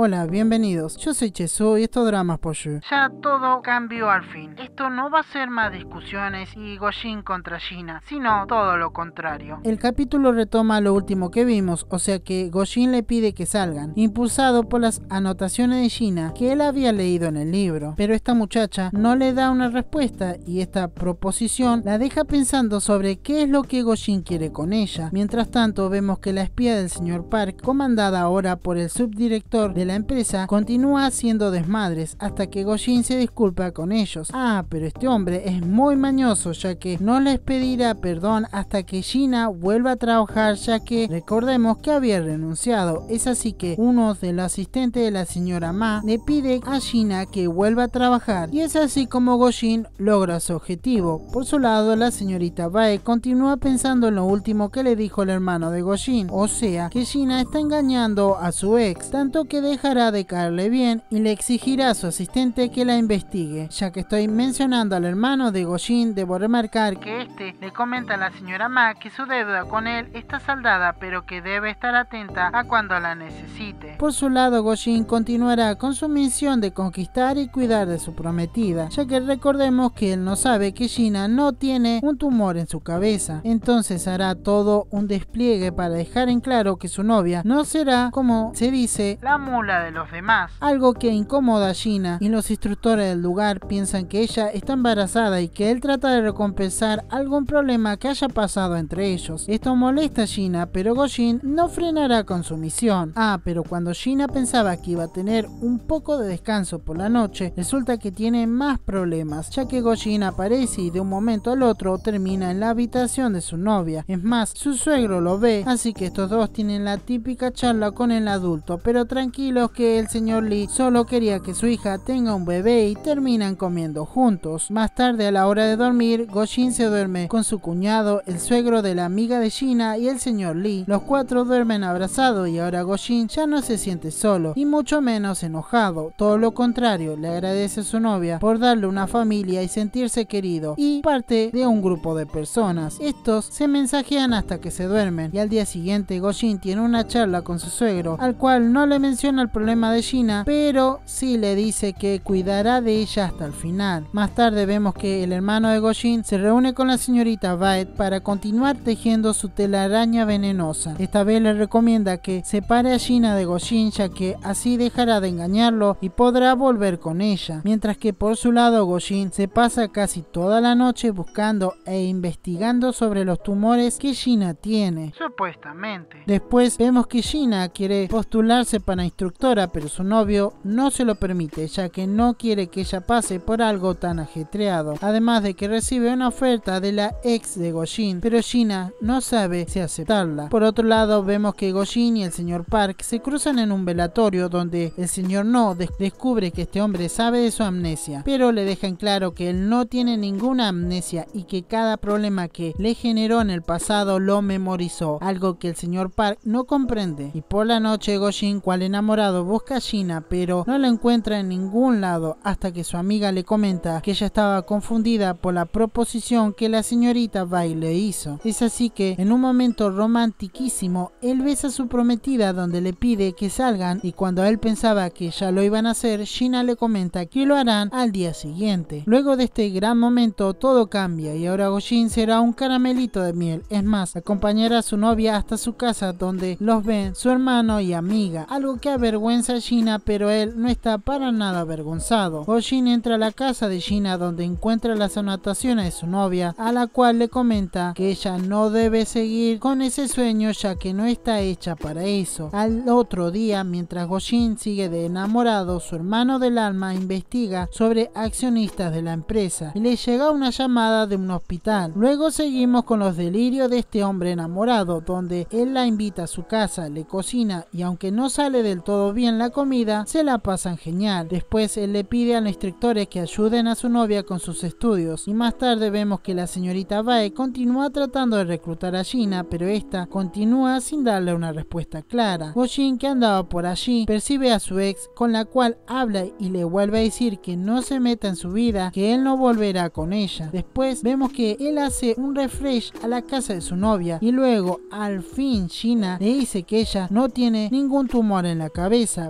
Hola, bienvenidos. Yo soy Chesu y esto es Dramas Poyu. Ya todo cambió al fin. Esto no va a ser más discusiones y Gojin contra Gina, sino todo lo contrario. El capítulo retoma lo último que vimos, o sea que Gojin le pide que salgan, impulsado por las anotaciones de Gina que él había leído en el libro. Pero esta muchacha no le da una respuesta y esta proposición la deja pensando sobre qué es lo que Gojin quiere con ella. Mientras tanto, vemos que la espía del señor Park, comandada ahora por el subdirector de la empresa, continúa haciendo desmadres hasta que Gojin se disculpa con ellos. Ah, pero este hombre es muy mañoso ya que no les pedirá perdón hasta que Gina vuelva a trabajar ya que recordemos que había renunciado. Es así que uno de los asistentes de la señora Ma le pide a Gina que vuelva a trabajar y es así como Gojin logra su objetivo. Por su lado, la señorita Bae continúa pensando en lo último que le dijo el hermano de Gojin, o sea que Gina está engañando a su ex, tanto que dejará de caerle bien y le exigirá a su asistente que la investigue, ya que estoy mencionando al hermano de Gojin, debo remarcar que este le comenta a la señora Ma que su deuda con él está saldada, pero que debe estar atenta a cuando la necesite. Por su lado, Gojin continuará con su misión de conquistar y cuidar de su prometida, ya que recordemos que él no sabe que Gina no tiene un tumor en su cabeza, entonces hará todo un despliegue para dejar en claro que su novia no será, como se dice, la muerte la de los demás. Algo que incomoda a Gina y los instructores del lugar piensan que ella está embarazada y que él trata de recompensar algún problema que haya pasado entre ellos. Esto molesta a Gina, pero Gojin no frenará con su misión. Ah, pero cuando Gina pensaba que iba a tener un poco de descanso por la noche, resulta que tiene más problemas, ya que Gojin aparece y de un momento al otro termina en la habitación de su novia. Es más, su suegro lo ve, así que estos dos tienen la típica charla con el adulto, pero tranquilo los que el señor Lee solo quería que su hija tenga un bebé y terminan comiendo juntos. Más tarde a la hora de dormir, Goshin se duerme con su cuñado, el suegro de la amiga de Gina y el señor Lee. Los cuatro duermen abrazados y ahora Goshin ya no se siente solo y mucho menos enojado. Todo lo contrario, le agradece a su novia por darle una familia y sentirse querido y parte de un grupo de personas. Estos se mensajean hasta que se duermen y al día siguiente Goshin tiene una charla con su suegro al cual no le menciona al problema de Gina, pero si le dice que cuidará de ella hasta el final. Más tarde vemos que el hermano de Goshin se reúne con la señorita Vaet para continuar tejiendo su telaraña venenosa. Esta vez le recomienda que separe a Gina de Goshin ya que así dejará de engañarlo y podrá volver con ella. Mientras que por su lado Goshin se pasa casi toda la noche buscando e investigando sobre los tumores que Gina tiene. Supuestamente. Después vemos que Gina quiere postularse para instruir pero su novio no se lo permite, ya que no quiere que ella pase por algo tan ajetreado. Además de que recibe una oferta de la ex de Gojin, pero Gina no sabe si aceptarla. Por otro lado, vemos que Gojin y el señor Park se cruzan en un velatorio donde el señor No descubre que este hombre sabe de su amnesia, pero le en claro que él no tiene ninguna amnesia y que cada problema que le generó en el pasado lo memorizó, algo que el señor Park no comprende. Y por la noche, Gojin, cual enamorado, Busca a Gina, pero no la encuentra en ningún lado hasta que su amiga le comenta que ella estaba confundida por la proposición que la señorita Bai le hizo. Es así que, en un momento romantiquísimo, él besa a su prometida donde le pide que salgan y cuando él pensaba que ya lo iban a hacer, Gina le comenta que lo harán al día siguiente. Luego de este gran momento todo cambia y ahora Gojin será un caramelito de miel. Es más, acompañará a su novia hasta su casa donde los ven su hermano y amiga, algo que a veces vergüenza a Gina, pero él no está para nada avergonzado. Gojin entra a la casa de Gina donde encuentra las anotaciones de su novia, a la cual le comenta que ella no debe seguir con ese sueño ya que no está hecha para eso. Al otro día, mientras Goshin sigue de enamorado, su hermano del alma investiga sobre accionistas de la empresa y le llega una llamada de un hospital. Luego seguimos con los delirios de este hombre enamorado, donde él la invita a su casa, le cocina y aunque no sale del todo bien la comida, se la pasan genial. Después él le pide a los instructores que ayuden a su novia con sus estudios y más tarde vemos que la señorita Bae continúa tratando de reclutar a Gina, pero esta continúa sin darle una respuesta clara. Gojin, que andaba por allí, percibe a su ex con la cual habla y le vuelve a decir que no se meta en su vida, que él no volverá con ella. Después vemos que él hace un refresh a la casa de su novia y luego al fin Gina le dice que ella no tiene ningún tumor en la cabeza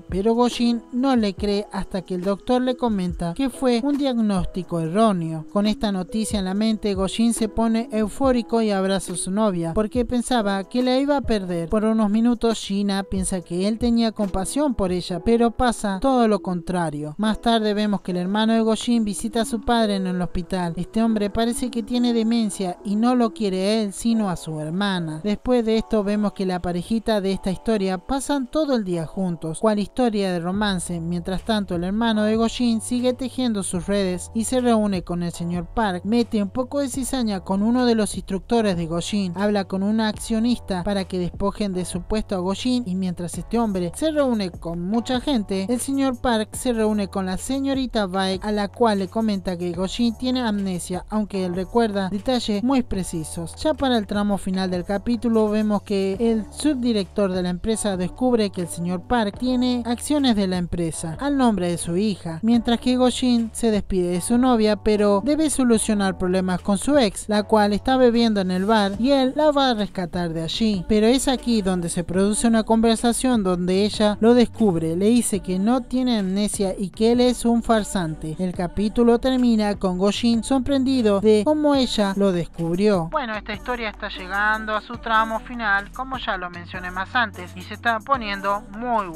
pero Goshin no le cree hasta que el doctor le comenta que fue un diagnóstico erróneo. Con esta noticia en la mente, Goshin se pone eufórico y abraza a su novia, porque pensaba que la iba a perder. Por unos minutos, Gina piensa que él tenía compasión por ella, pero pasa todo lo contrario. Más tarde vemos que el hermano de Goshin visita a su padre en el hospital. Este hombre parece que tiene demencia y no lo quiere él, sino a su hermana. Después de esto vemos que la parejita de esta historia pasan todo el día juntos Cuál cual historia de romance. Mientras tanto, el hermano de Goshin sigue tejiendo sus redes y se reúne con el señor Park. Mete un poco de cizaña con uno de los instructores de Goshin, habla con una accionista para que despojen de su puesto a Goshin y mientras este hombre se reúne con mucha gente, el señor Park se reúne con la señorita Baek a la cual le comenta que Goshin tiene amnesia, aunque él recuerda detalles muy precisos. Ya para el tramo final del capítulo vemos que el subdirector de la empresa descubre que el señor Park tiene acciones de la empresa al nombre de su hija, mientras que Gojin se despide de su novia pero debe solucionar problemas con su ex, la cual está bebiendo en el bar y él la va a rescatar de allí. Pero es aquí donde se produce una conversación donde ella lo descubre, le dice que no tiene amnesia y que él es un farsante. El capítulo termina con Gojin sorprendido de cómo ella lo descubrió. Bueno, esta historia está llegando a su tramo final, como ya lo mencioné más antes, y se está poniendo muy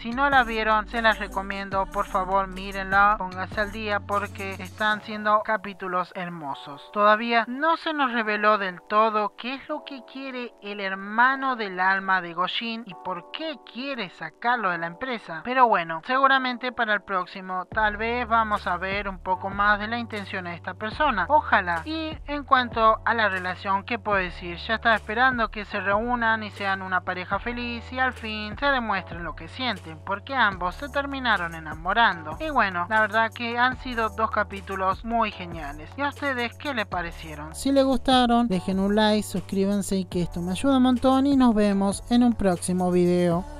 si no la vieron, se las recomiendo. Por favor, mírenla, pónganse al día porque están siendo capítulos hermosos. Todavía no se nos reveló del todo qué es lo que quiere el hermano del alma de Goshin y por qué quiere sacarlo de la empresa. Pero bueno, seguramente para el próximo tal vez vamos a ver un poco más de la intención de esta persona. Ojalá. Y en cuanto a la relación, ¿qué puedo decir? Ya estaba esperando que se reúnan y sean una pareja feliz y al fin se demuestren lo que sienten, porque ambos se terminaron enamorando. Y bueno, la verdad que han sido dos capítulos muy geniales. ¿Y a ustedes qué les parecieron? Si les gustaron, dejen un like, suscríbanse y que esto me ayuda un montón y nos vemos en un próximo video.